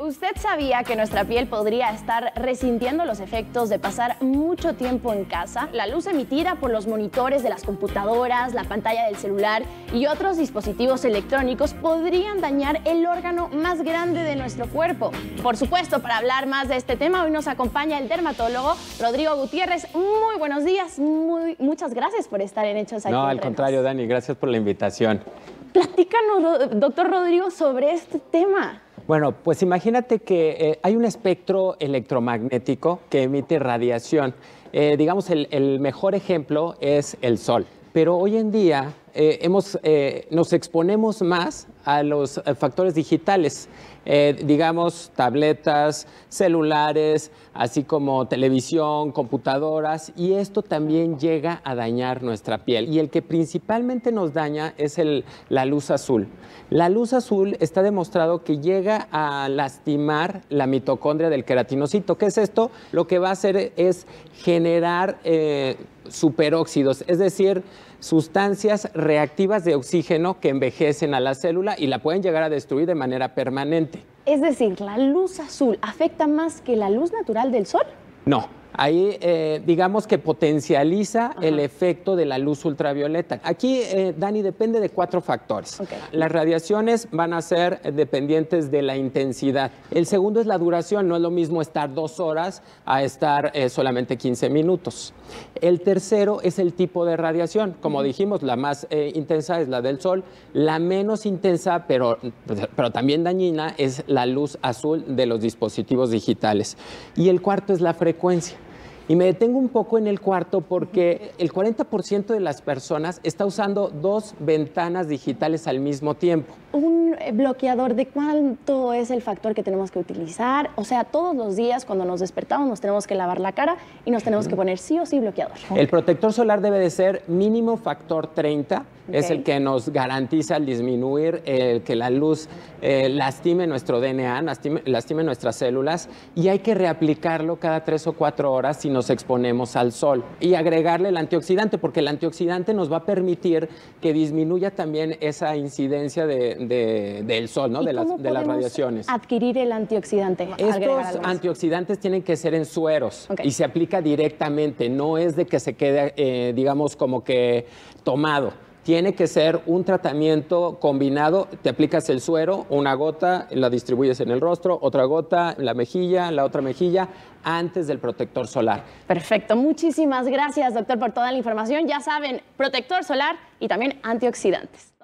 ¿Usted sabía que nuestra piel podría estar resintiendo los efectos de pasar mucho tiempo en casa? La luz emitida por los monitores de las computadoras, la pantalla del celular y otros dispositivos electrónicos podrían dañar el órgano más grande de nuestro cuerpo. Por supuesto, para hablar más de este tema, hoy nos acompaña el dermatólogo Rodrigo Gutiérrez. Muy buenos días, muchas gracias por estar en Hechos Aquí. No, al contrario, Dani, gracias por la invitación. Platícanos, doctor Rodrigo, sobre este tema. Bueno, pues imagínate que eh, hay un espectro electromagnético que emite radiación. Eh, digamos, el mejor ejemplo es el Sol pero hoy en día eh, hemos, eh, nos exponemos más a los eh, factores digitales, digamos tabletas, celulares, así como televisión, computadoras, y esto también llega a dañar nuestra piel. Y el que principalmente nos daña es el, la luz azul. La luz azul está demostrado que llega a lastimar la mitocondria del queratinocito. ¿Qué es esto? Lo que va a hacer es generar superóxidos, es decir, sustancias reactivas de oxígeno que envejecen a la célula y la pueden llegar a destruir de manera permanente. Es decir, ¿la luz azul afecta más que la luz natural del sol? No, Ahí eh, digamos que potencializa el efecto de la luz ultravioleta. Aquí, eh, Dani, depende de cuatro factores. Las radiaciones van a ser dependientes de la intensidad. El segundo es la duración, no es lo mismo estar dos horas a estar eh, solamente 15 minutos. El tercero es el tipo de radiación. Como dijimos, la más intensa es la del sol, la menos intensa, pero, pero también dañina, es la luz azul de los dispositivos digitales. Y el cuarto es la frecuencia. Y me detengo un poco en el cuarto porque el 40% de las personas está usando dos ventanas digitales al mismo tiempo. Eh, bloqueador de cuánto es el factor que tenemos que utilizar. O sea, todos los días cuando nos despertamos nos tenemos que lavar la cara y nos tenemos que poner sí o sí bloqueador. El protector solar debe de ser mínimo factor 30. Es el que nos garantiza al disminuir el que la luz eh, lastime nuestro DNA, lastime, nuestras células y hay que reaplicarlo cada tres o cuatro horas si nos exponemos al sol y agregarle el antioxidante porque el antioxidante nos va a permitir que disminuya también esa incidencia de eh, del sol, ¿no? de, las, radiaciones. Adquirir el antioxidante. Estos antioxidantes tienen que ser en sueros y se aplica directamente, no es de que se quede, eh, digamos, como que tomado tiene que ser un tratamiento combinado. Te aplicas el suero, una gota, la distribuyes en el rostro, otra gota, en la mejilla, la otra mejilla, antes del protector solar. Perfecto. Muchísimas gracias, doctor, por toda la información. Ya saben, protector solar y también antioxidantes.